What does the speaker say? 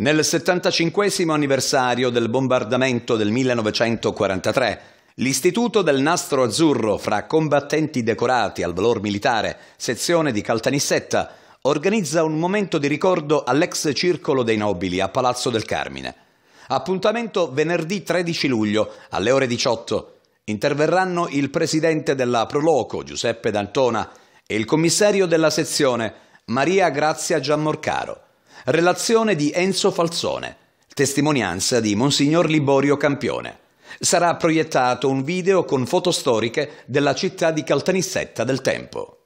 Nel 75 anniversario del bombardamento del 1943, l'Istituto del Nastro Azzurro fra combattenti decorati al valor militare, sezione di Caltanissetta, organizza un momento di ricordo all'ex Circolo dei Nobili a Palazzo del Carmine. Appuntamento venerdì 13 luglio alle ore 18. Interverranno il presidente della Proloco, Giuseppe D'Antona, e il commissario della sezione, Maria Grazia Gianmorcaro. Relazione di Enzo Falzone. Testimonianza di Monsignor Liborio Campione. Sarà proiettato un video con foto storiche della città di Caltanissetta del tempo.